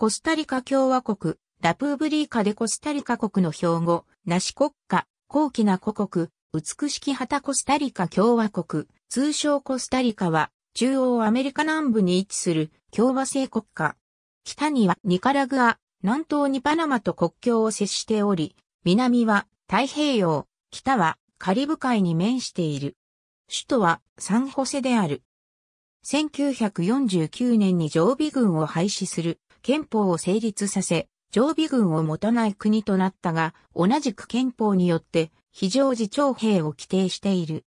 コスタリカ共和国、ラプーブリーカでコスタリカ国の標語、ナシ国家、高貴な古国、美しき旗コスタリカ共和国、通称コスタリカは、中央アメリカ南部に位置する共和制国家。北にはニカラグア、南東にパナマと国境を接しており、南は太平洋、北はカリブ海に面している。首都はサンホセである。1949年に常備軍を廃止する憲法を成立させ、常備軍を持たない国となったが、同じく憲法によって非常時徴兵を規定している。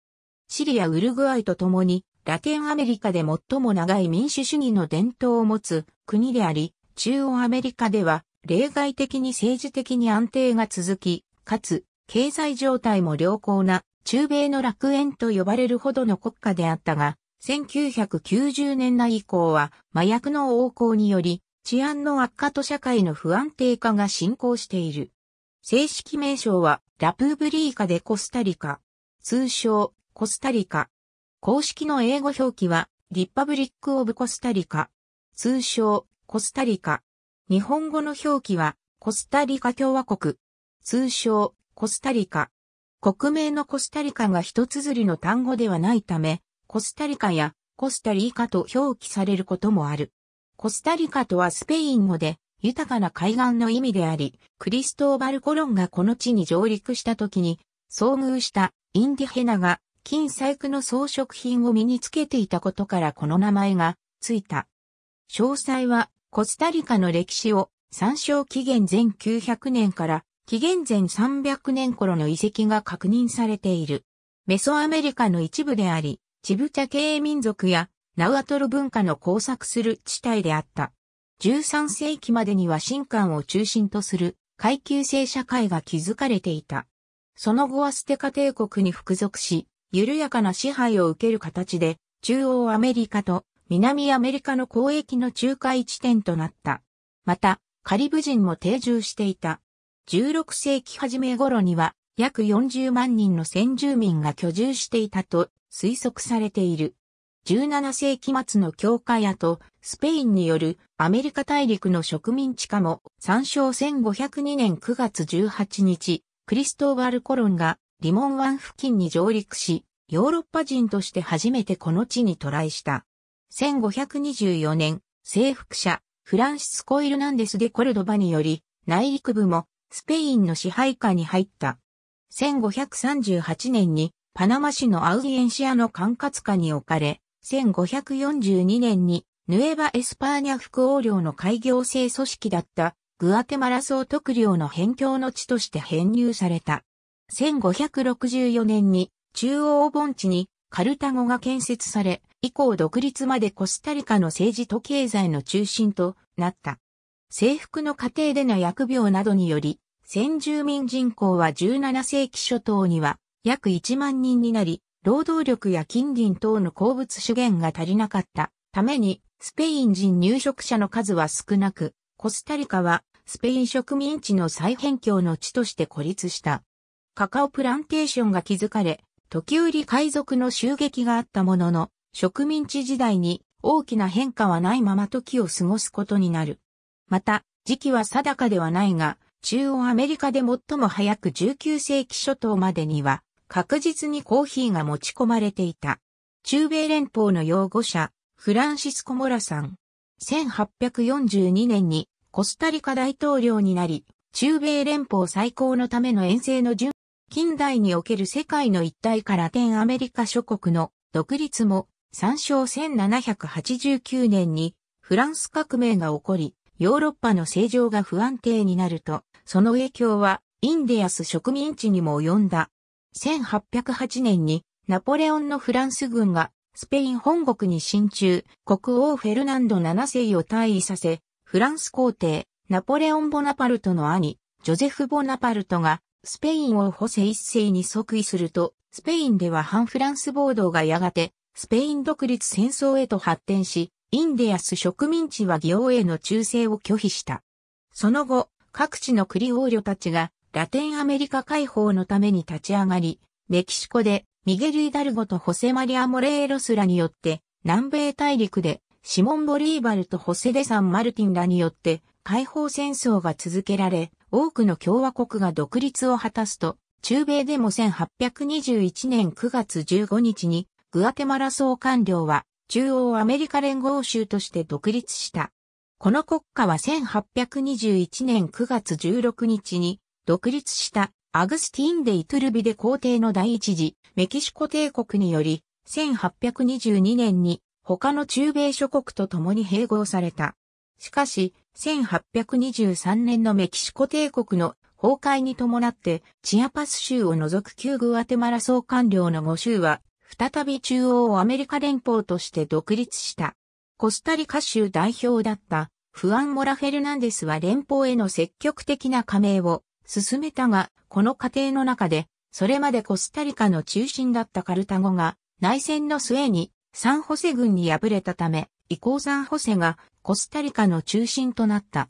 シリア・ウルグアイと共に、ラテンアメリカで最も長い民主主義の伝統を持つ国であり、中央アメリカでは例外的に政治的に安定が続き、かつ経済状態も良好な中米の楽園と呼ばれるほどの国家であったが、1990年代以降は麻薬の横行により治安の悪化と社会の不安定化が進行している。正式名称はラプーブリーカでコスタリカ。通称コスタリカ。公式の英語表記はリパブリック・オブ・コスタリカ。通称コスタリカ。日本語の表記はコスタリカ共和国。通称コスタリカ。国名のコスタリカが一綴りの単語ではないため、コスタリカやコスタリーカと表記されることもある。コスタリカとはスペイン語で、豊かな海岸の意味であり、クリストーバル・コロンがこの地に上陸した時に、遭遇したインディヘナが金細工の装飾品を身につけていたことからこの名前がついた。詳細はコスタリカの歴史を参照紀元前900年から紀元前300年頃の遺跡が確認されている。メソアメリカの一部であり、チブチャ系民族やナウアトル文化の交錯する地帯であった。13世紀までには神官を中心とする階級制社会が築かれていた。その後はステカ帝国に服属し、緩やかな支配を受ける形で、中央アメリカと南アメリカの交易の仲介地点となった。また、カリブ人も定住していた。16世紀初め頃には、約40万人の先住民が居住していたと推測されている。17世紀末の教会やと、スペインによるアメリカ大陸の植民地化も、参照1502年9月18日、クリストーバル・コロンがリモン湾付近に上陸し、ヨーロッパ人として初めてこの地に渡来した。1524年、征服者、フランシスコ・イルナンデス・デ・コルドバにより、内陸部もスペインの支配下に入った。1538年にパナマ市のアウディエンシアの管轄下に置かれ、1542年にヌエバ・エスパーニャ副王領の開業制組織だったグアテマラ総督領の辺境の地として編入された。1564年に中央盆地にカルタゴが建設され、以降独立までコスタリカの政治と経済の中心となった。征服の過程での疫病などにより、先住民人口は17世紀初頭には約1万人になり、労働力や金銀等の鉱物資源が足りなかったために、スペイン人入植者の数は少なく、コスタリカはスペイン植民地の再辺境の地として孤立した。カカオプランテーションが築かれ、時折海賊の襲撃があったものの、植民地時代に大きな変化はないまま時を過ごすことになる。また、時期は定かではないが、中央アメリカで最も早く19世紀初頭までには、確実にコーヒーが持ち込まれていた。中米連邦の擁護者、フランシスコ・モラさん。1842年にコスタリカ大統領になり、中米連邦最高のための遠征の順、近代における世界の一体から天アメリカ諸国の独立も参照1789年にフランス革命が起こり、ヨーロッパの政情が不安定になると、その影響はインディアス植民地にも及んだ。1808年にナポレオンのフランス軍がスペイン本国に進駐、国王フェルナンド7世を退位させ、フランス皇帝、ナポレオン・ボナパルトの兄、ジョゼフ・ボナパルトが、スペインをホセ一世に即位すると、スペインでは反フランス暴動がやがて、スペイン独立戦争へと発展し、インディアス植民地は行への忠誠を拒否した。その後、各地のクリオーリョたちがラテンアメリカ解放のために立ち上がり、メキシコでミゲル・イダルゴとホセ・マリア・モレーロスらによって、南米大陸でシモン・ボリーバルとホセ・デ・サン・マルティンらによって解放戦争が続けられ、多くの共和国が独立を果たすと、中米でも1821年9月15日にグアテマラ総官僚は中央アメリカ連合州として独立した。この国家は1821年9月16日に独立したアグスティン・デ・イトゥルビデ皇帝の第一次メキシコ帝国により1822年に他の中米諸国と共に併合された。しかし、1823年のメキシコ帝国の崩壊に伴ってチアパス州を除く旧グアテマラ総官僚の5州は再び中央アメリカ連邦として独立した。コスタリカ州代表だったフアン・モラ・フェルナンデスは連邦への積極的な加盟を進めたが、この過程の中で、それまでコスタリカの中心だったカルタゴが、内戦の末にサンホセ軍に敗れたため、以降サンホセがコスタリカの中心となった。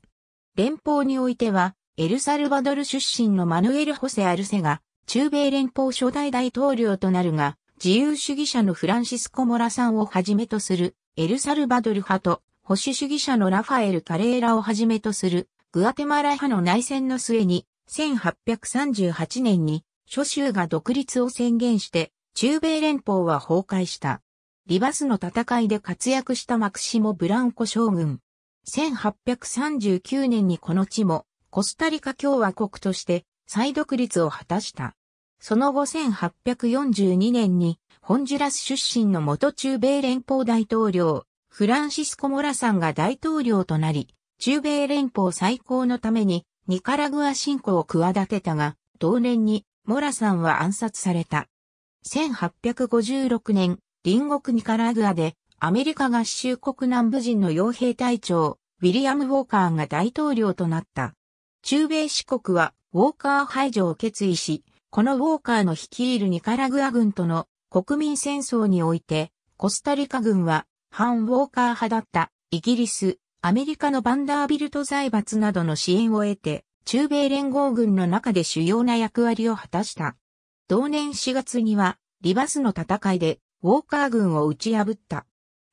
連邦においては、エルサルバドル出身のマヌエル・ホセ・アルセが、中米連邦初代大統領となるが、自由主義者のフランシスコ・モラさんをはじめとする、エルサルバドル派と、保守主義者のラファエル・カレーラをはじめとする、グアテマラ派の内戦の末に、1838年に、諸州が独立を宣言して、中米連邦は崩壊した。リバスの戦いで活躍したマクシモ・ブランコ将軍。1839年にこの地も、コスタリカ共和国として再独立を果たした。その後1842年に、ホンジュラス出身の元中米連邦大統領、フランシスコ・モラさんが大統領となり、中米連邦再興のためにニカラグア侵攻を企てたが、同年にモラさんは暗殺された。1856年、隣国ニカラグアでアメリカ合衆国南部人の傭兵隊長、ウィリアム・ウォーカーが大統領となった。中米四国はウォーカー排除を決意し、このウォーカーの率いるニカラグア軍との国民戦争において、コスタリカ軍は反ウォーカー派だったイギリス、アメリカのバンダービルト財閥などの支援を得て、中米連合軍の中で主要な役割を果たした。同年4月には、リバスの戦いで、ウォーカー軍を打ち破った。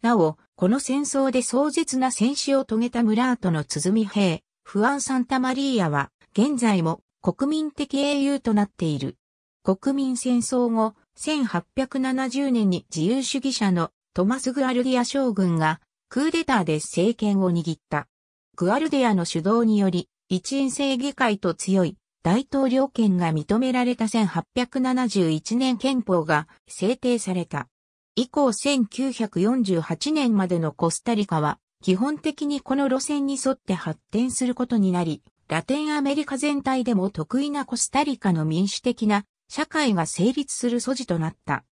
なお、この戦争で壮絶な戦死を遂げたムラートの鼓兵、フアン・サンタマリーヤは、現在も国民的英雄となっている。国民戦争後、1870年に自由主義者のトマス・グアルディア将軍がクーデターで政権を握った。グアルデアの主導により、一院制議会と強い大統領権が認められた1871年憲法が制定された。以降1948年までのコスタリカは、基本的にこの路線に沿って発展することになり、ラテンアメリカ全体でも得意なコスタリカの民主的な社会が成立する素地となった。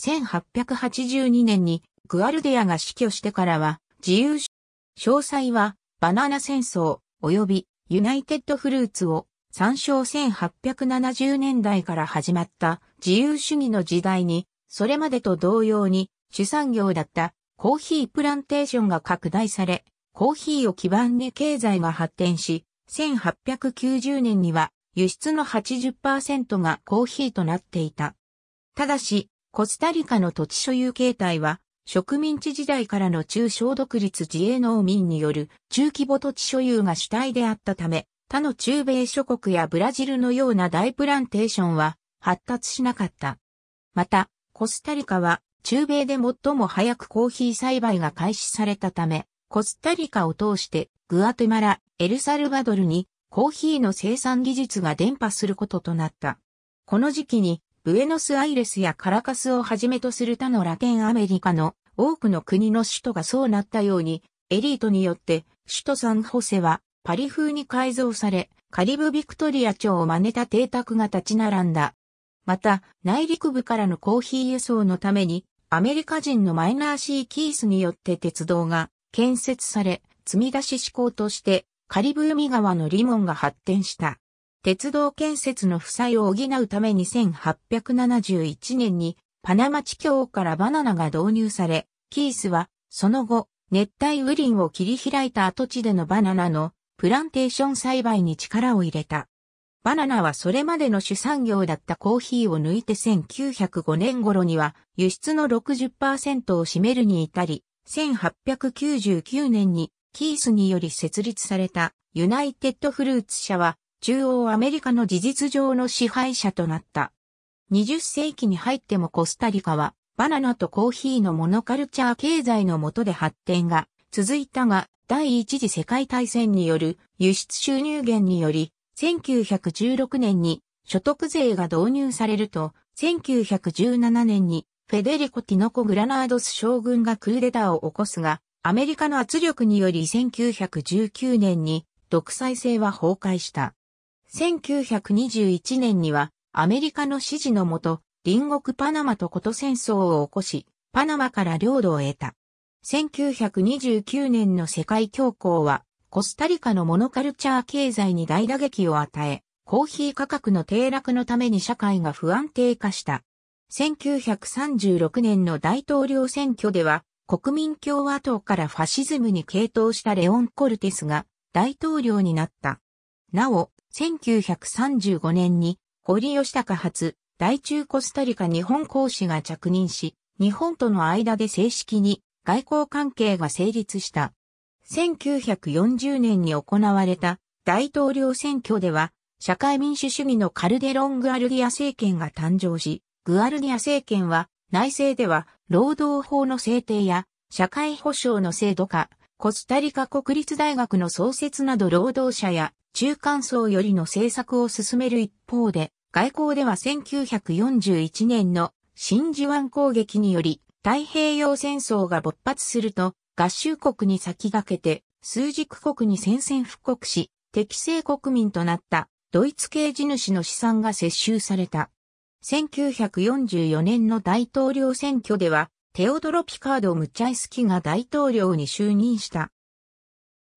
1882年にグアルディアが死去してからは、自由主詳細は、バナナ戦争、及び、ユナイテッドフルーツを、参照1870年代から始まった自由主義の時代に、それまでと同様に、主産業だったコーヒープランテーションが拡大され、コーヒーを基盤に経済が発展し、1890年には輸出の80%がコーヒーとなっていた。ただし、コスタリカの土地所有形態は植民地時代からの中小独立自営農民による中規模土地所有が主体であったため、他の中米諸国やブラジルのような大プランテーションは発達しなかった。また、コスタリカは中米で最も早くコーヒー栽培が開始されたため、コスタリカを通してグアテマラ、エルサルバドルにコーヒーの生産技術が伝播することとなった。この時期にブエノスアイレスやカラカスをはじめとする他のラテンアメリカの多くの国の首都がそうなったように、エリートによって首都サンホセはパリ風に改造され、カリブビクトリア町を真似た邸宅が立ち並んだ。また、内陸部からのコーヒー輸送のために、アメリカ人のマイナーシー・キースによって鉄道が建設され、積み出し志向として、カリブ海側のリモンが発展した。鉄道建設の負債を補うために1871年にパナマ地境からバナナが導入され、キースはその後熱帯雨林を切り開いた跡地でのバナナのプランテーション栽培に力を入れた。バナナはそれまでの主産業だったコーヒーを抜いて1905年頃には輸出の60%を占めるに至り、1899年にキースにより設立されたユナイテッドフルーツ社は中央アメリカの事実上の支配者となった。20世紀に入ってもコスタリカはバナナとコーヒーのモノカルチャー経済の下で発展が続いたが第一次世界大戦による輸出収入源により1916年に所得税が導入されると1917年にフェデリコ・ティノコ・グラナードス将軍がクーデターを起こすがアメリカの圧力により1919年に独裁制は崩壊した。1921年にはアメリカの指示のもと、隣国パナマとこと戦争を起こし、パナマから領土を得た。1929年の世界恐慌は、コスタリカのモノカルチャー経済に大打撃を与え、コーヒー価格の低落のために社会が不安定化した。1936年の大統領選挙では、国民共和党からファシズムに傾倒したレオン・コルテスが大統領になった。なお、1935年に堀吉高発、大中コスタリカ日本公使が着任し、日本との間で正式に外交関係が成立した。1940年に行われた大統領選挙では、社会民主主義のカルデロン・グアルディア政権が誕生し、グアルディア政権は内政では労働法の制定や社会保障の制度化、コスタリカ国立大学の創設など労働者や中間層よりの政策を進める一方で、外交では1941年の真珠湾攻撃により太平洋戦争が勃発すると合衆国に先駆けて数軸国に宣戦布告し適正国民となったドイツ系地主の資産が接収された。1944年の大統領選挙ではテオドロ・ピカード・ムチャイスキが大統領に就任した。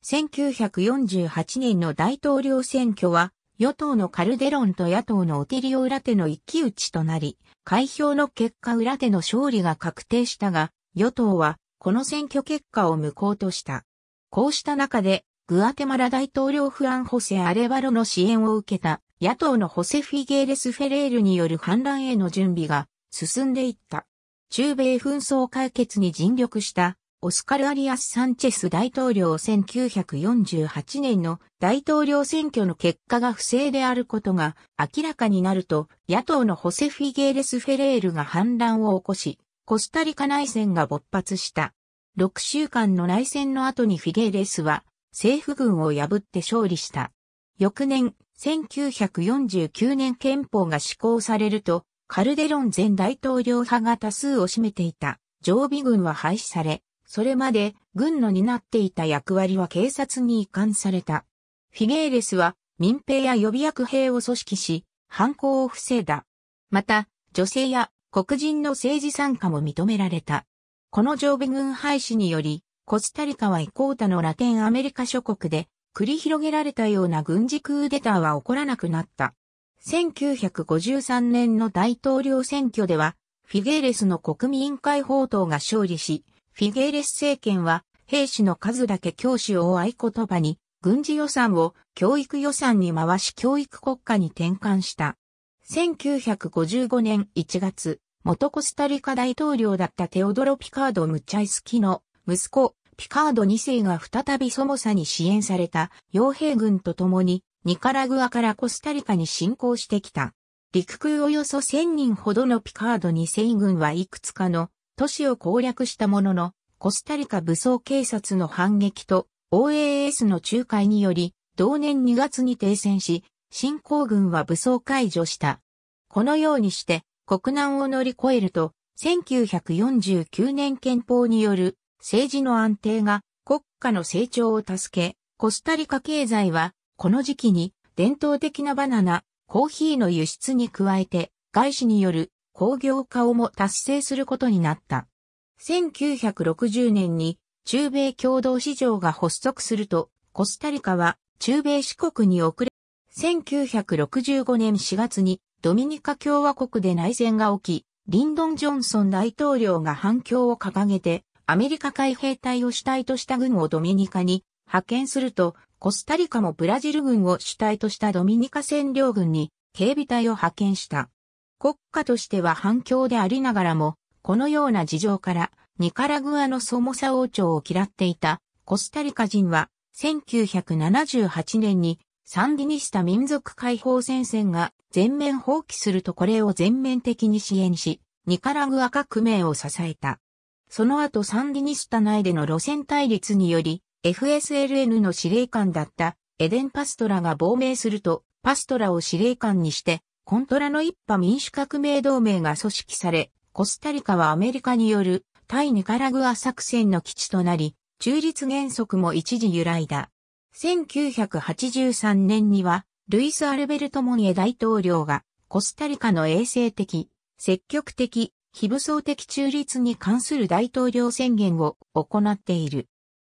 1948年の大統領選挙は、与党のカルデロンと野党のオテリオ・裏手の一騎打ちとなり、開票の結果裏手の勝利が確定したが、与党はこの選挙結果を無効とした。こうした中で、グアテマラ大統領フランホセ・アレバロの支援を受けた野党のホセ・フィゲーレス・フェレールによる反乱への準備が進んでいった。中米紛争解決に尽力したオスカル・アリアス・サンチェス大統領1948年の大統領選挙の結果が不正であることが明らかになると、野党のホセ・フィゲーレス・フェレールが反乱を起こし、コスタリカ内戦が勃発した。6週間の内戦の後にフィゲーレスは政府軍を破って勝利した。翌年、1949年憲法が施行されると、カルデロン前大統領派が多数を占めていた常備軍は廃止され、それまで軍の担っていた役割は警察に移管された。フィゲーレスは民兵や予備役兵を組織し、犯行を防いだ。また、女性や黒人の政治参加も認められた。この常備軍廃止により、コスタリカはイコータのラテンアメリカ諸国で繰り広げられたような軍事クーデターは起こらなくなった。1953年の大統領選挙では、フィゲーレスの国民解放党が勝利し、フィゲーレス政権は兵士の数だけ教師を合言葉に、軍事予算を教育予算に回し教育国家に転換した。1955年1月、元コスタリカ大統領だったテオドロ・ピカード・ムチャイスキの息子、ピカード2世が再びソモサに支援された傭兵軍と共にニカラグアからコスタリカに侵攻してきた。陸空およそ1000人ほどのピカード2000軍はいくつかの都市を攻略したものの、コスタリカ武装警察の反撃と OAS の仲介により、同年2月に停戦し、侵攻軍は武装解除した。このようにして、国難を乗り越えると、1949年憲法による政治の安定が国家の成長を助け、コスタリカ経済はこの時期に伝統的なバナナ、コーヒーの輸出に加えて、外資による工業化をも達成することになった。1960年に中米共同市場が発足すると、コスタリカは中米四国に遅れ、1965年4月にドミニカ共和国で内戦が起き、リンドン・ジョンソン大統領が反共を掲げて、アメリカ海兵隊を主体とした軍をドミニカに派遣すると、コスタリカもブラジル軍を主体としたドミニカ占領軍に警備隊を派遣した。国家としては反共でありながらも、このような事情から、ニカラグアのソモサ王朝を嫌っていたコスタリカ人は、1978年にサンディニスタ民族解放戦線が全面放棄するとこれを全面的に支援し、ニカラグア革命を支えた。その後サンディニスタ内での路線対立により、FSLN の司令官だったエデン・パストラが亡命すると、パストラを司令官にして、コントラの一派民主革命同盟が組織され、コスタリカはアメリカによる対ニカラグア作戦の基地となり、中立原則も一時揺らいだ。1983年には、ルイス・アルベルト・モニエ大統領が、コスタリカの衛生的、積極的、非武装的中立に関する大統領宣言を行っている。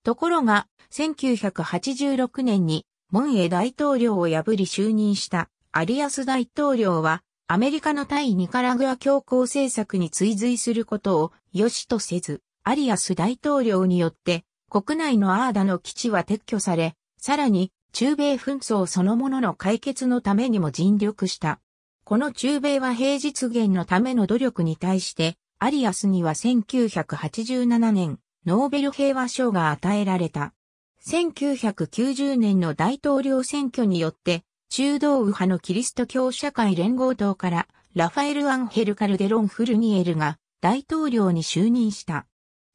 ところが、1986年に、モンエ大統領を破り就任したアリアス大統領は、アメリカの対ニカラグア強硬政策に追随することを良しとせず、アリアス大統領によって国内のアーダの基地は撤去され、さらに中米紛争そのものの解決のためにも尽力した。この中米和平実現のための努力に対して、アリアスには1987年ノーベル平和賞が与えられた。1990年の大統領選挙によって、中道右派のキリスト教社会連合党からラファエル・アンヘル・カルデロン・フルニエルが大統領に就任した。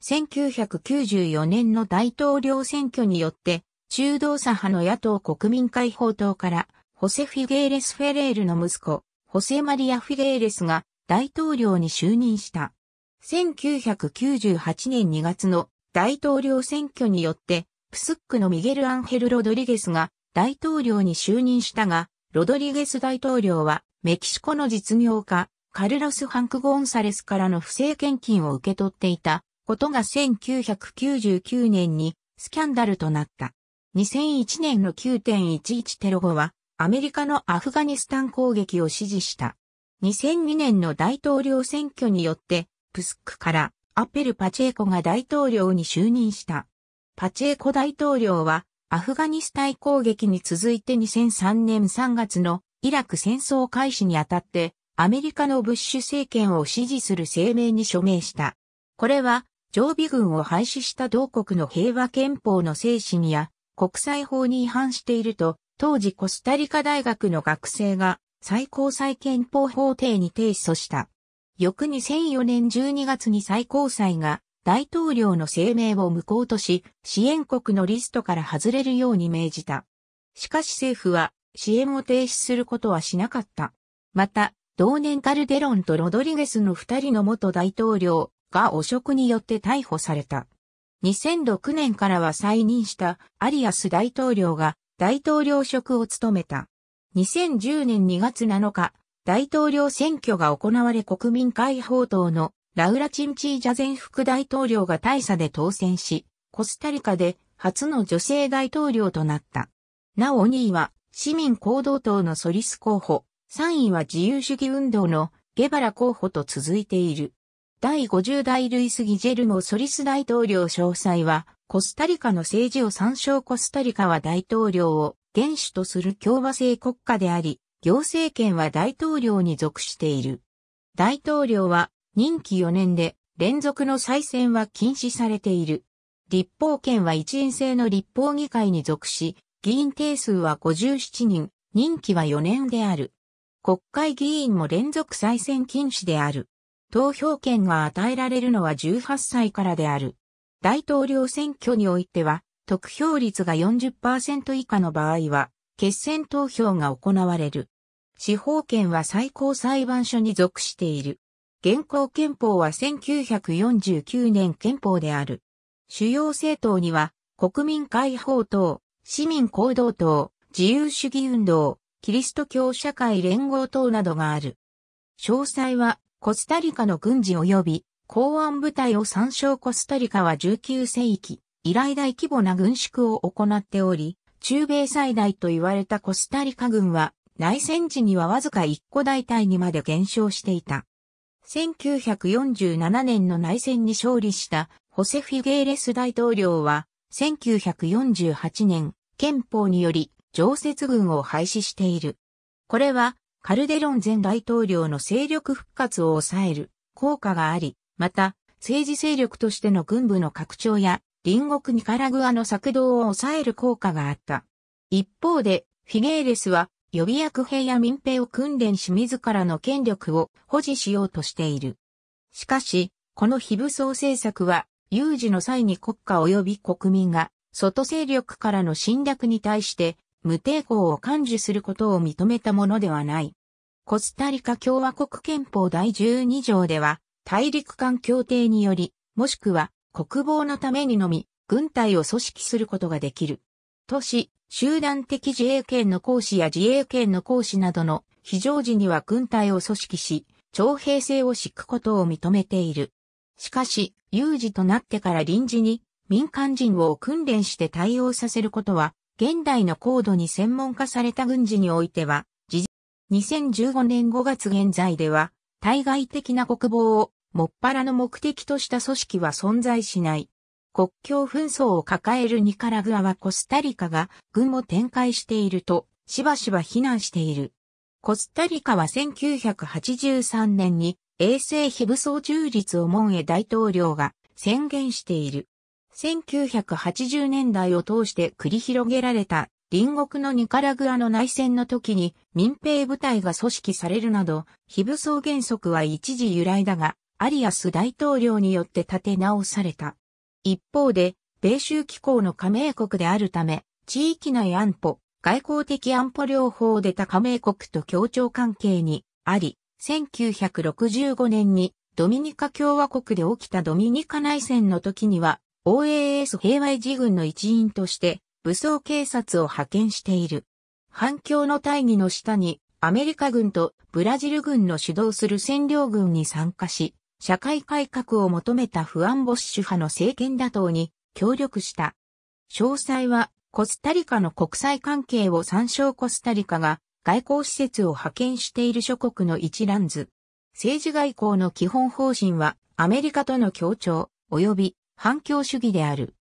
1994年の大統領選挙によって、中道左派の野党国民解放党からホセ・フィゲーレス・フェレールの息子、ホセ・マリア・フィゲーレスが大統領に就任した。1998年2月の大統領選挙によって、プスックのミゲル・アンヘル・ロドリゲスが大統領に就任したが、ロドリゲス大統領はメキシコの実業家、カルロス・ハンク・ゴンサレスからの不正献金を受け取っていたことが1999年にスキャンダルとなった。2001年の9.11テロ後はアメリカのアフガニスタン攻撃を支持した。2002年の大統領選挙によってプスクからアペル・パチェコが大統領に就任した。パチェコ大統領はアフガニスタン攻撃に続いて2003年3月のイラク戦争開始にあたってアメリカのブッシュ政権を支持する声明に署名した。これは常備軍を廃止した同国の平和憲法の精神や国際法に違反していると当時コスタリカ大学の学生が最高裁憲法法廷に提訴した。翌2004年12月に最高裁が大統領の声明を無効とし、支援国のリストから外れるように命じた。しかし政府は支援を停止することはしなかった。また、同年カルデロンとロドリゲスの二人の元大統領が汚職によって逮捕された。2006年からは再任したアリアス大統領が大統領職を務めた。2010年2月7日、大統領選挙が行われ国民解放党のラウラ・チンチージャ前副大統領が大差で当選し、コスタリカで初の女性大統領となった。なお2位は市民行動党のソリス候補、3位は自由主義運動のゲバラ候補と続いている。第50代ルイス・ギジェルモ・ソリス大統領詳細は、コスタリカの政治を参照コスタリカは大統領を元首とする共和制国家であり、行政権は大統領に属している。大統領は任期4年で連続の再選は禁止されている。立法権は一員制の立法議会に属し、議員定数は57人、任期は4年である。国会議員も連続再選禁止である。投票権が与えられるのは18歳からである。大統領選挙においては、得票率が40%以下の場合は、決選投票が行われる。司法権は最高裁判所に属している。現行憲法は1949年憲法である。主要政党には、国民解放党、市民行動党、自由主義運動、キリスト教社会連合党などがある。詳細は、コスタリカの軍事及び公安部隊を参照コスタリカは19世紀、以来大規模な軍縮を行っており、中米最大と言われたコスタリカ軍は、内戦時にはわずか1個大隊にまで減少していた。1947年の内戦に勝利したホセ・フィゲーレス大統領は、1948年、憲法により常設軍を廃止している。これは、カルデロン前大統領の勢力復活を抑える効果があり、また、政治勢力としての軍部の拡張や、隣国ニカラグアの策動を抑える効果があった。一方で、フィゲーレスは予備役兵や民兵を訓練し自らの権力を保持しようとしている。しかし、この非武装政策は、有事の際に国家及び国民が、外勢力からの侵略に対して、無抵抗を感受することを認めたものではない。コスタリカ共和国憲法第12条では、大陸間協定により、もしくは国防のためにのみ、軍隊を組織することができる。都市、集団的自衛権の行使や自衛権の行使などの非常時には軍隊を組織し、徴兵制を敷くことを認めている。しかし、有事となってから臨時に民間人を訓練して対応させることは、現代の高度に専門化された軍事においては、2015年5月現在では、対外的な国防をもっぱらの目的とした組織は存在しない。国境紛争を抱えるニカラグアはコスタリカが軍を展開していると、しばしば非難している。コスタリカは1983年に衛星非武装中立を門へ大統領が宣言している。1980年代を通して繰り広げられた隣国のニカラグアの内戦の時に民兵部隊が組織されるなど、非武装原則は一時由来だが、アリアス大統領によって立て直された。一方で、米州機構の加盟国であるため、地域内安保、外交的安保両方で他加盟国と協調関係にあり、1965年にドミニカ共和国で起きたドミニカ内戦の時には、OAS 平和維持軍の一員として武装警察を派遣している。反響の大義の下にアメリカ軍とブラジル軍の主導する占領軍に参加し、社会改革を求めたフアン・ボッシュ派の政権打倒に協力した。詳細はコスタリカの国際関係を参照コスタリカが外交施設を派遣している諸国の一覧図。政治外交の基本方針はアメリカとの協調及び反共主義である。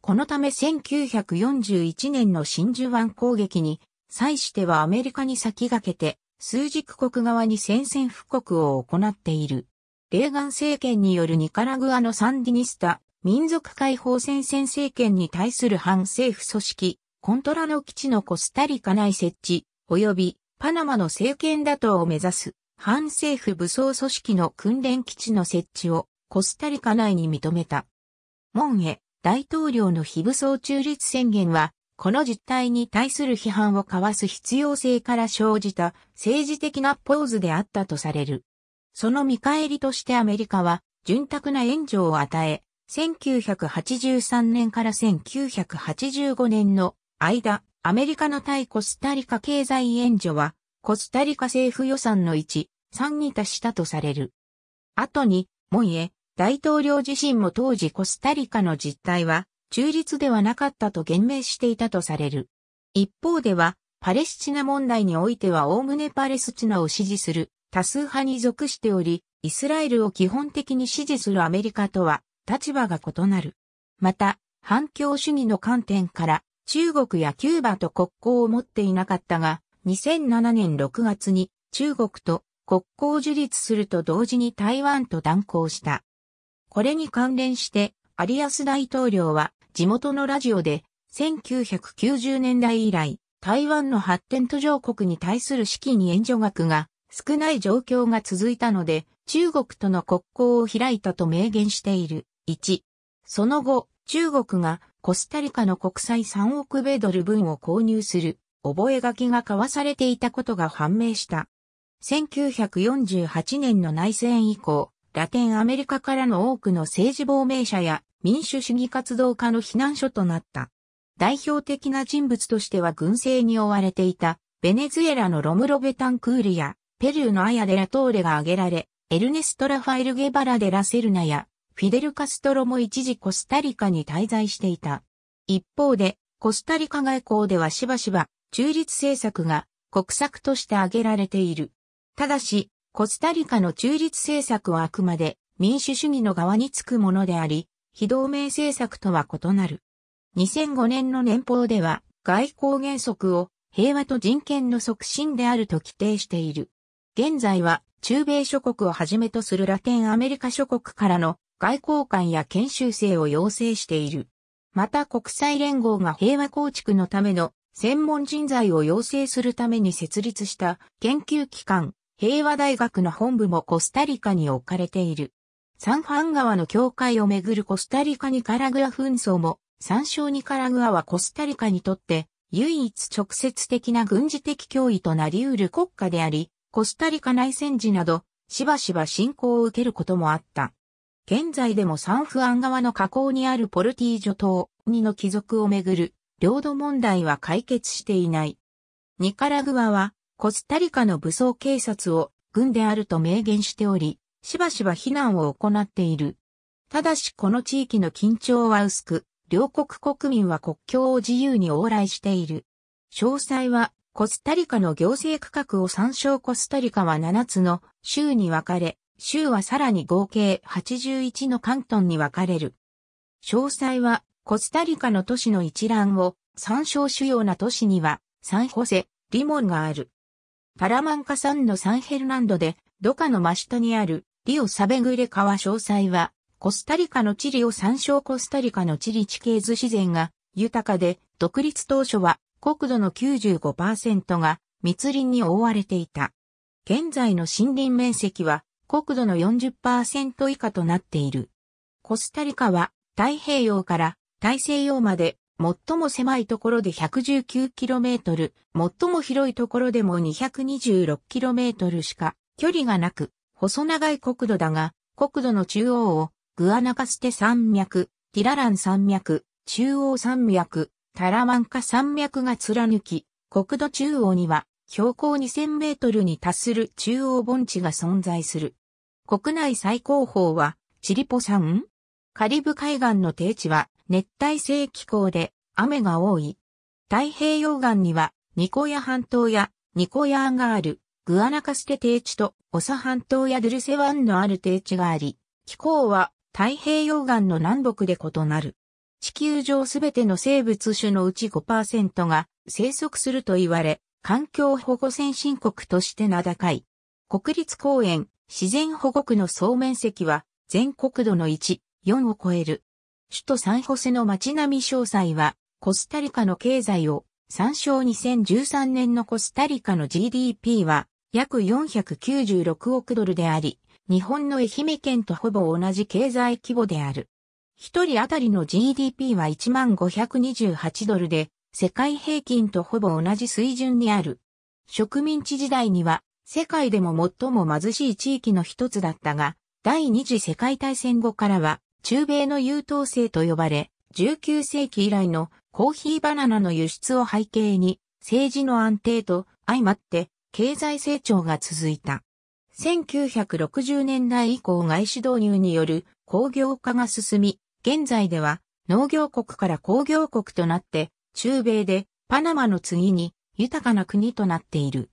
このため1941年の真珠湾攻撃に際してはアメリカに先駆けて数軸国側に宣戦布告を行っている。レーガン政権によるニカラグアのサンディニスタ、民族解放戦線政権に対する反政府組織、コントラの基地のコスタリカ内設置、及びパナマの政権打倒を目指す、反政府武装組織の訓練基地の設置をコスタリカ内に認めた。門へ大統領の非武装中立宣言は、この実態に対する批判を交わす必要性から生じた政治的なポーズであったとされる。その見返りとしてアメリカは、潤沢な援助を与え、1983年から1985年の間、アメリカの対コスタリカ経済援助は、コスタリカ政府予算の1、3に達したとされる。後に、モイエ、大統領自身も当時コスタリカの実態は、中立ではなかったと言明していたとされる。一方では、パレスチナ問題においてはおおむねパレスチナを支持する多数派に属しており、イスラエルを基本的に支持するアメリカとは立場が異なる。また、反共主義の観点から中国やキューバと国交を持っていなかったが、2007年6月に中国と国交樹立すると同時に台湾と断交した。これに関連して、アリアス大統領は地元のラジオで1990年代以来、台湾の発展途上国に対する資金援助額が少ない状況が続いたので、中国との国交を開いたと明言している。1。その後、中国がコスタリカの国債3億米ドル分を購入する覚書が交わされていたことが判明した。1948年の内戦以降、ラテンアメリカからの多くの政治亡命者や民主主義活動家の避難所となった。代表的な人物としては軍政に追われていたベネズエラのロムロベタンクールやペルーのアヤデラトーレが挙げられ、エルネスト・ラファエル・ゲバラ・デラ・セルナや、フィデル・カストロも一時コスタリカに滞在していた。一方で、コスタリカ外交ではしばしば、中立政策が国策として挙げられている。ただし、コスタリカの中立政策はあくまで民主主義の側につくものであり、非同盟政策とは異なる。2005年の年報では、外交原則を平和と人権の促進であると規定している。現在は中米諸国をはじめとするラテンアメリカ諸国からの外交官や研修生を養成している。また国際連合が平和構築のための専門人材を養成するために設立した研究機関、平和大学の本部もコスタリカに置かれている。サンファン川の境界をめぐるコスタリカ・ニカラグア紛争も、参照ニカラグアはコスタリカにとって唯一直接的な軍事的脅威となり得る国家であり、コスタリカ内戦時など、しばしば侵攻を受けることもあった。現在でもサンフアン側の河口にあるポルティージョ島にの帰属をめぐる領土問題は解決していない。ニカラグアはコスタリカの武装警察を軍であると明言しており、しばしば避難を行っている。ただしこの地域の緊張は薄く、両国国民は国境を自由に往来している。詳細はコスタリカの行政区画を参照コスタリカは7つの州に分かれ、州はさらに合計81の関東に分かれる。詳細はコスタリカの都市の一覧を参照主要な都市にはサンホセ、リモンがある。パラマンカ山のサンヘルナンドでドカの真下にあるリオサベグレ川詳細はコスタリカの地理を参照コスタリカの地理地形図自然が豊かで独立当初は国土の95%が密林に覆われていた。現在の森林面積は国土の40%以下となっている。コスタリカは太平洋から大西洋まで最も狭いところで 119km、最も広いところでも 226km しか距離がなく、細長い国土だが、国土の中央をグアナカステ山脈、ティララン山脈、中央山脈、タラマンカ山脈が貫き、国土中央には標高2000メートルに達する中央盆地が存在する。国内最高峰はチリポ山カリブ海岸の低地は熱帯性気候で雨が多い。太平洋岸にはニコヤ半島やニコヤンがあるグアナカステ低地とオサ半島やドゥルセ湾のある低地があり、気候は太平洋岸の南北で異なる。地球上すべての生物種のうち5%が生息すると言われ、環境保護先進国として名高い。国立公園、自然保護区の総面積は全国土の1、4を超える。首都サンホセの街並み詳細は、コスタリカの経済を、参照2013年のコスタリカの GDP は約496億ドルであり、日本の愛媛県とほぼ同じ経済規模である。一人当たりの GDP は1528ドルで、世界平均とほぼ同じ水準にある。植民地時代には、世界でも最も貧しい地域の一つだったが、第二次世界大戦後からは、中米の優等生と呼ばれ、19世紀以来のコーヒーバナナの輸出を背景に、政治の安定と相まって、経済成長が続いた。1960年代以降外資導入による工業化が進み、現在では農業国から工業国となって、中米でパナマの次に豊かな国となっている。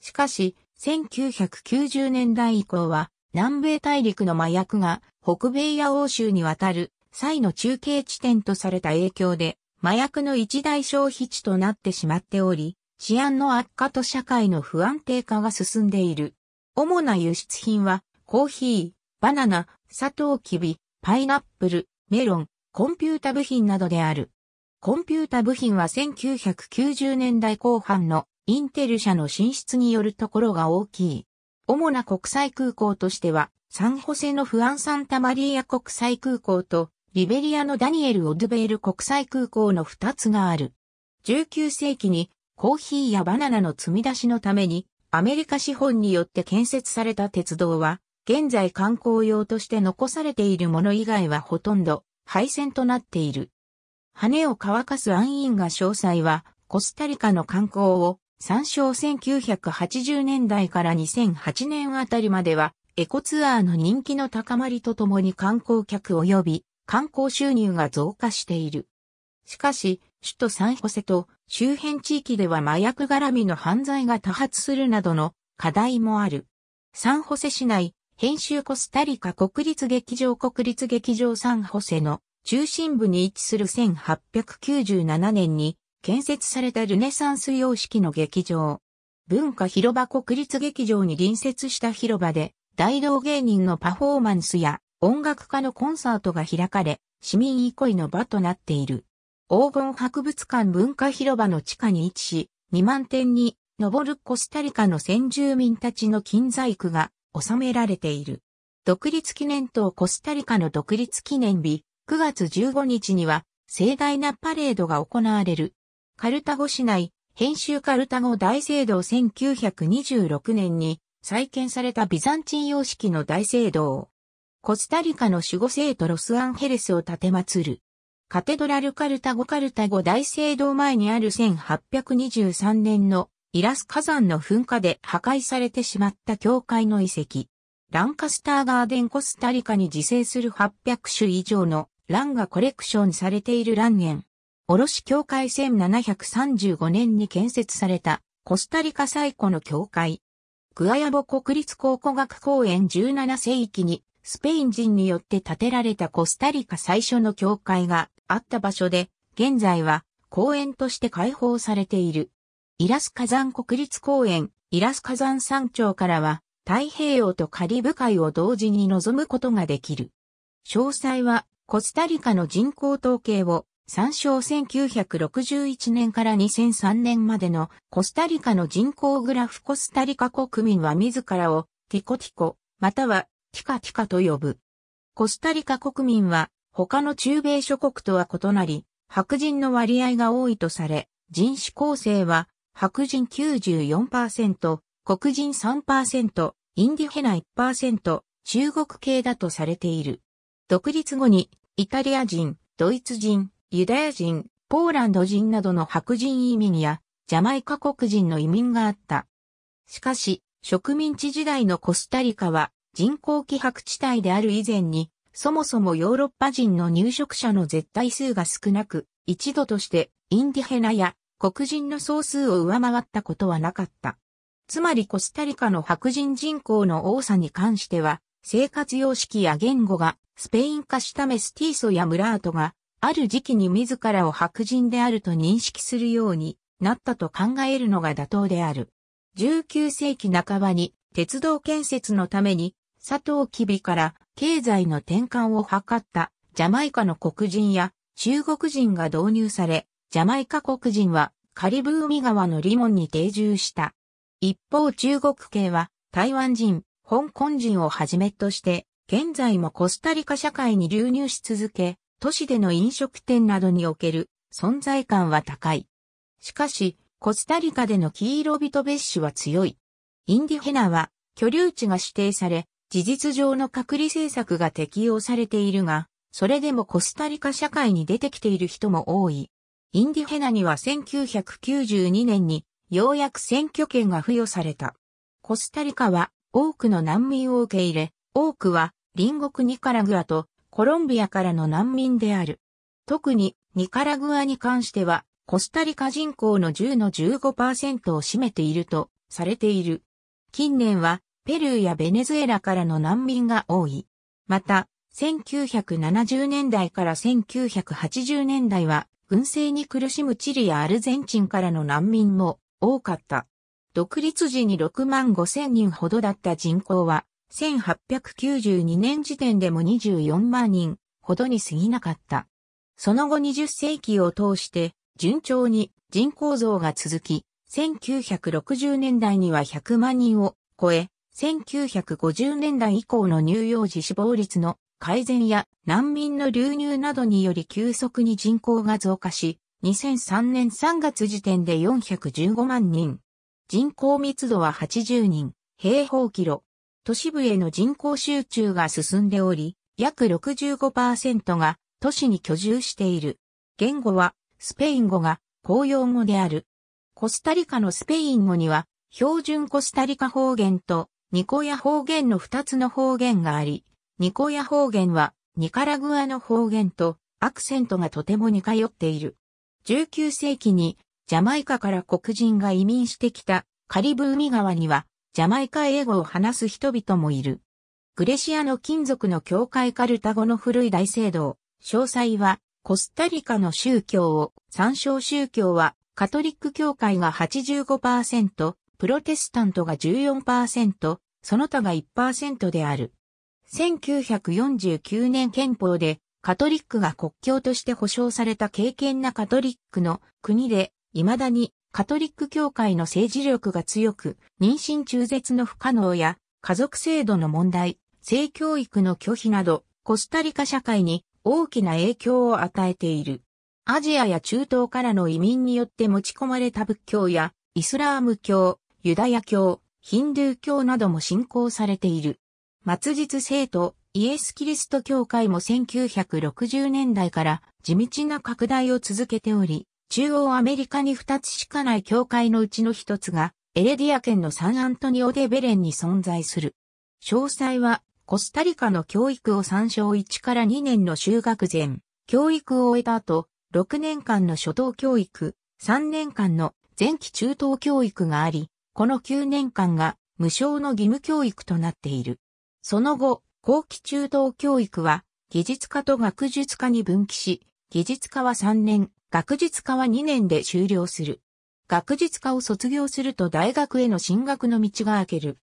しかし、1990年代以降は、南米大陸の麻薬が北米や欧州に渡る際の中継地点とされた影響で、麻薬の一大消費地となってしまっており、治安の悪化と社会の不安定化が進んでいる。主な輸出品は、コーヒー、バナナ、サトウキビ、パイナップル、メロン、コンピュータ部品などである。コンピュータ部品は1990年代後半のインテル社の進出によるところが大きい。主な国際空港としては、サンホセのフアンサンタマリーア国際空港と、リベリアのダニエル・オドベール国際空港の2つがある。19世紀にコーヒーやバナナの積み出しのためにアメリカ資本によって建設された鉄道は現在観光用として残されているもの以外はほとんど廃線となっている。羽を乾かす暗因が詳細は、コスタリカの観光を参照1980年代から2008年あたりまでは、エコツアーの人気の高まりとともに観光客及び観光収入が増加している。しかし、首都サンホセと周辺地域では麻薬絡みの犯罪が多発するなどの課題もある。サンホセ市内編集コスタリカ国立劇場国立劇場サンホセの中心部に位置する1897年に建設されたルネサンス様式の劇場。文化広場国立劇場に隣接した広場で大道芸人のパフォーマンスや音楽家のコンサートが開かれ、市民憩いの場となっている。黄金博物館文化広場の地下に位置し、2万点に上るコスタリカの先住民たちの金細工が収められている。独立記念塔コスタリカの独立記念日、9月15日には盛大なパレードが行われる。カルタゴ市内、編集カルタゴ大聖堂1926年に再建されたビザンチン様式の大聖堂。コスタリカの守護聖徒ロスアンヘレスを建て祀る。カテドラルカルタゴカルタゴ大聖堂前にある1823年のイラス火山の噴火で破壊されてしまった教会の遺跡。ランカスターガーデンコスタリカに自生する800種以上のランがコレクションされているランろ卸教会1735年に建設されたコスタリカ最古の教会。グアヤボ国立考古学公園17世紀にスペイン人によって建てられたコスタリカ最初の教会があった場所で、現在は公園として開放されている。イラス火山国立公園、イラス火山山頂からは、太平洋とカリブ海を同時に望むことができる。詳細は、コスタリカの人口統計を、参照1961年から2003年までのコスタリカの人口グラフコスタリカ国民は自らをティコティコ、またはティカティカと呼ぶ。コスタリカ国民は他の中米諸国とは異なり、白人の割合が多いとされ、人種構成は白人94%、黒人3%、インディヘナ1%、中国系だとされている。独立後に、イタリア人、ドイツ人、ユダヤ人、ポーランド人などの白人移民や、ジャマイカ国人の移民があった。しかし、植民地時代のコスタリカは人口希薄地帯である以前に、そもそもヨーロッパ人の入植者の絶対数が少なく、一度としてインディヘナや黒人の総数を上回ったことはなかった。つまりコスタリカの白人人口の多さに関しては、生活様式や言語がスペイン化したメスティーソやムラートが、ある時期に自らを白人であると認識するようになったと考えるのが妥当である。19世紀半ばに鉄道建設のために佐藤キビから経済の転換を図ったジャマイカの黒人や中国人が導入され、ジャマイカ国人はカリブー海川のリモンに定住した。一方中国系は台湾人、香港人をはじめとして、現在もコスタリカ社会に流入し続け、都市での飲食店などにおける存在感は高い。しかし、コスタリカでの黄色人別種は強い。インディヘナは居留地が指定され、事実上の隔離政策が適用されているが、それでもコスタリカ社会に出てきている人も多い。インディヘナには1992年にようやく選挙権が付与された。コスタリカは多くの難民を受け入れ、多くは隣国ニカラグアとコロンビアからの難民である。特にニカラグアに関してはコスタリカ人口の10の15%を占めているとされている。近年はペルーやベネズエラからの難民が多い。また、1970年代から1980年代は軍政に苦しむチリやアルゼンチンからの難民も多かった。独立時に6万5千人ほどだった人口は、1892年時点でも24万人ほどに過ぎなかった。その後20世紀を通して順調に人口増が続き、1960年代には100万人を超え、1950年代以降の乳幼児死亡率の改善や難民の流入などにより急速に人口が増加し、2003年3月時点で415万人。人口密度は80人、平方キロ。都市部への人口集中が進んでおり、約65%が都市に居住している。言語はスペイン語が公用語である。コスタリカのスペイン語には標準コスタリカ方言とニコヤ方言の2つの方言があり、ニコヤ方言は、ニカラグアの方言とアクセントがとても似通っている。19世紀にジャマイカから黒人が移民してきたカリブ海側にはジャマイカ英語を話す人々もいる。グレシアの金属の教会カルタゴの古い大聖堂、詳細はコスタリカの宗教を、参照宗教はカトリック教会が85%、プロテスタントが14%、その他が1%である。1949年憲法でカトリックが国教として保障された敬虔なカトリックの国で、未だにカトリック教会の政治力が強く、妊娠中絶の不可能や家族制度の問題、性教育の拒否など、コスタリカ社会に大きな影響を与えている。アジアや中東からの移民によって持ち込まれた仏教やイスラーム教、ユダヤ教、ヒンドゥー教なども信仰されている。末日生徒、イエス・キリスト教会も1960年代から地道な拡大を続けており、中央アメリカに2つしかない教会のうちの1つが、エレディア県のサンアントニオ・デ・ベレンに存在する。詳細は、コスタリカの教育を参照1から2年の修学前、教育を終えた後、6年間の初等教育、3年間の前期中等教育があり、この9年間が無償の義務教育となっている。その後、後期中等教育は、技術科と学術科に分岐し、技術科は3年、学術科は2年で終了する。学術科を卒業すると大学への進学の道が開ける。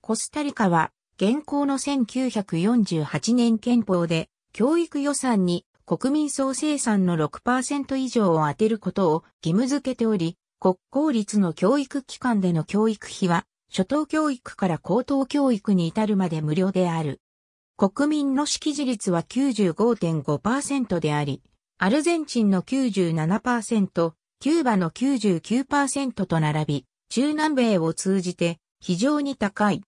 コスタリカは、現行の1948年憲法で、教育予算に国民総生産の6%以上を当てることを義務付けており、国公立の教育機関での教育費は初等教育から高等教育に至るまで無料である。国民の識字率は95.5%であり、アルゼンチンの97%、キューバの99%と並び、中南米を通じて非常に高い。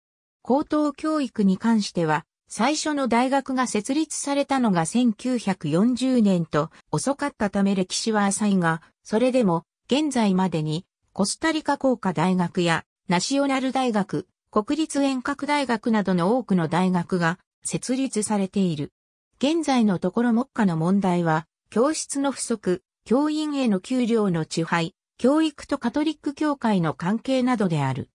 高等教育に関しては、最初の大学が設立されたのが1940年と遅かったため歴史は浅いが、それでも現在までにコスタリカ工科大学やナショナル大学、国立遠隔大学などの多くの大学が設立されている。現在のところ目下の問題は、教室の不足、教員への給料の遅配、教育とカトリック教会の関係などである。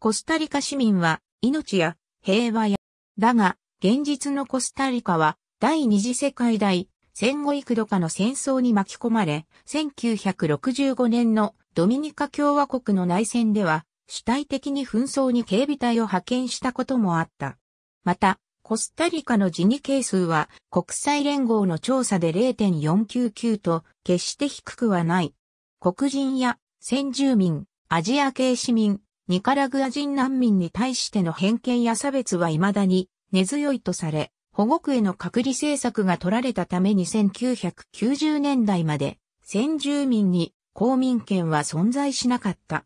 コスタリカ市民は命や平和や、だが、現実のコスタリカは第二次世界大戦後幾度かの戦争に巻き込まれ、1965年のドミニカ共和国の内戦では主体的に紛争に警備隊を派遣したこともあった。また、コスタリカの辞ニ係数は国際連合の調査で0.499と決して低くはない。黒人や先住民、アジア系市民、ニカラグア人難民に対しての偏見や差別は未だに根強いとされ、保護区への隔離政策が取られたために1990年代まで先住民に公民権は存在しなかった。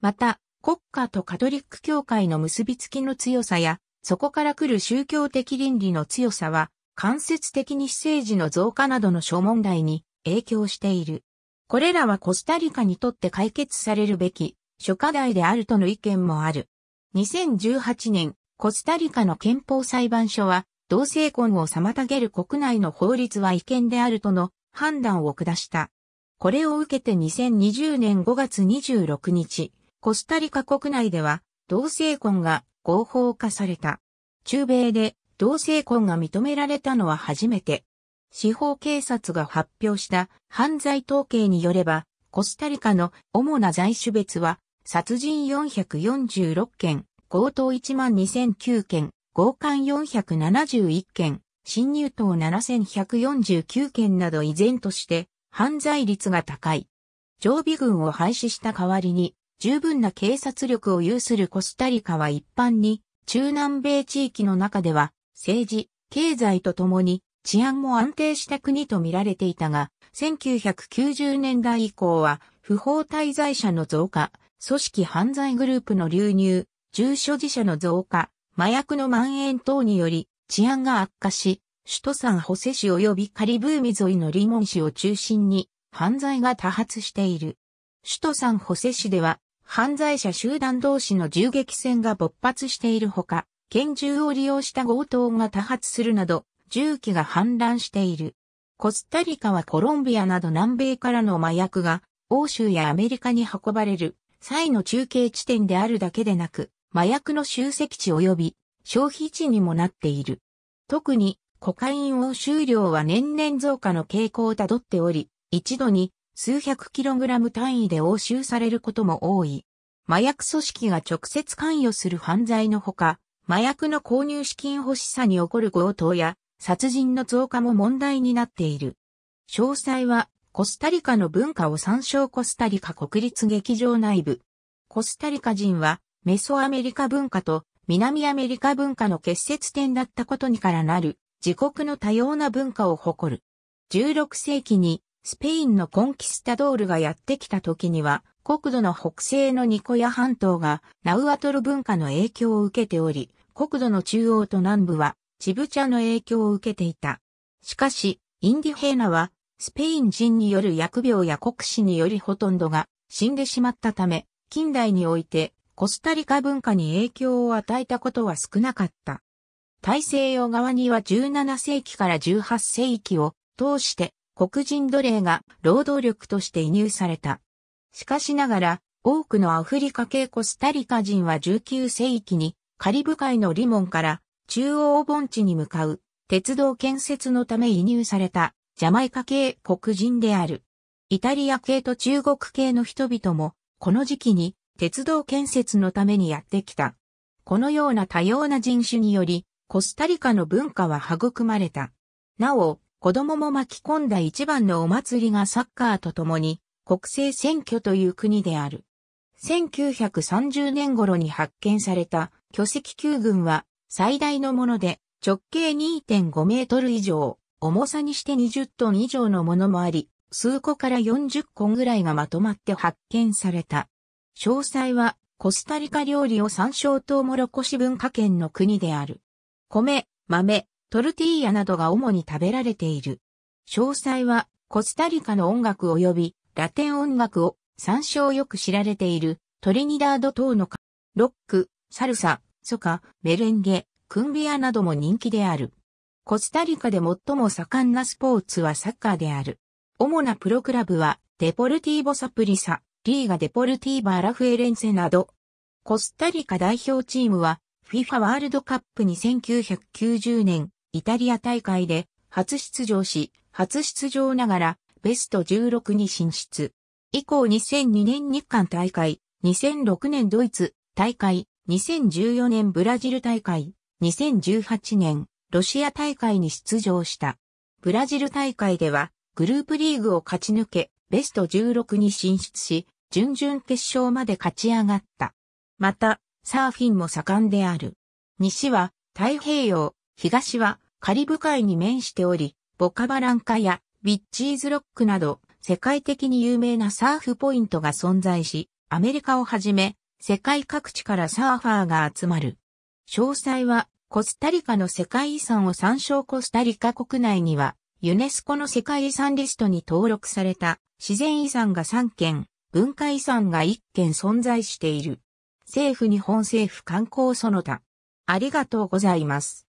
また、国家とカトリック教会の結びつきの強さや、そこから来る宗教的倫理の強さは、間接的に私政治の増加などの諸問題に影響している。これらはコスタリカにとって解決されるべき諸課題であるとの意見もある。2018年、コスタリカの憲法裁判所は、同性婚を妨げる国内の法律は違憲であるとの判断を下した。これを受けて2020年5月26日、コスタリカ国内では同性婚が合法化された。中米で同性婚が認められたのは初めて。司法警察が発表した犯罪統計によれば、コスタリカの主な在種別は、殺人446件、強盗12009件、強姦471件、侵入等7149件など依然として犯罪率が高い。常備軍を廃止した代わりに十分な警察力を有するコスタリカは一般に、中南米地域の中では、政治、経済とともに治安も安定した国と見られていたが、1990年代以降は不法滞在者の増加、組織犯罪グループの流入、重所持者の増加、麻薬の蔓延等により治安が悪化し、首都山ンホセ市及びカリブー海沿いのリモン市を中心に犯罪が多発している。首都山ンホセ市では犯罪者集団同士の銃撃戦が勃発しているほか、拳銃を利用した強盗が多発するなど、銃器が氾濫している。コスタリカはコロンビアなど南米からの麻薬が、欧州やアメリカに運ばれる際の中継地点であるだけでなく、麻薬の集積地及び消費地にもなっている。特にコカイン押収量は年々増加の傾向をたどっており、一度に数百キログラム単位で押収されることも多い。麻薬組織が直接関与する犯罪のほか、麻薬の購入資金欲しさに起こる強盗や殺人の増加も問題になっている。詳細はコスタリカの文化を参照コスタリカ国立劇場内部。コスタリカ人はメソアメリカ文化と南アメリカ文化の結節点だったことにからなる自国の多様な文化を誇る。16世紀にスペインのコンキスタドールがやってきた時には、国土の北西のニコヤ半島がナウアトル文化の影響を受けており、国土の中央と南部はチブチャの影響を受けていた。しかし、インディヘーナは、スペイン人による疫病や国史によりほとんどが死んでしまったため、近代においてコスタリカ文化に影響を与えたことは少なかった。大西洋側には17世紀から18世紀を通して黒人奴隷が労働力として移入された。しかしながら、多くのアフリカ系コスタリカ人は19世紀にカリブ海のリモンから中央盆地に向かう鉄道建設のため移入されたジャマイカ系黒人である。イタリア系と中国系の人々もこの時期に鉄道建設のためにやってきた。このような多様な人種によりコスタリカの文化は育まれた。なお、子供も巻き込んだ一番のお祭りがサッカーと共に国政選挙という国である。1930年頃に発見された巨石球群は最大のもので直径2.5メートル以上、重さにして20トン以上のものもあり、数個から40個ぐらいがまとまって発見された。詳細はコスタリカ料理を参照とモロコシ文化圏の国である。米、豆、トルティーヤなどが主に食べられている。詳細は、コスタリカの音楽及びラテン音楽を参照よく知られているトリニダード等のロック、サルサ、ソカ、メレンゲ、クンビアなども人気である。コスタリカで最も盛んなスポーツはサッカーである。主なプロクラブは、デポルティーボサプリサ、リーガデポルティーバラフエレンセなど。コスタリカ代表チームは、FIFA ワールドカップに1990年イタリア大会で初出場し、初出場ながらベスト16に進出。以降2002年日韓大会、2006年ドイツ大会、2014年ブラジル大会、2018年ロシア大会に出場した。ブラジル大会ではグループリーグを勝ち抜け、ベスト16に進出し、準々決勝まで勝ち上がった。また、サーフィンも盛んである。西は太平洋、東はカリブ海に面しており、ボカバランカやビッチーズロックなど世界的に有名なサーフポイントが存在し、アメリカをはじめ世界各地からサーファーが集まる。詳細はコスタリカの世界遺産を参照コスタリカ国内にはユネスコの世界遺産リストに登録された自然遺産が3件、文化遺産が1件存在している。政府日本政府観光その他。ありがとうございます。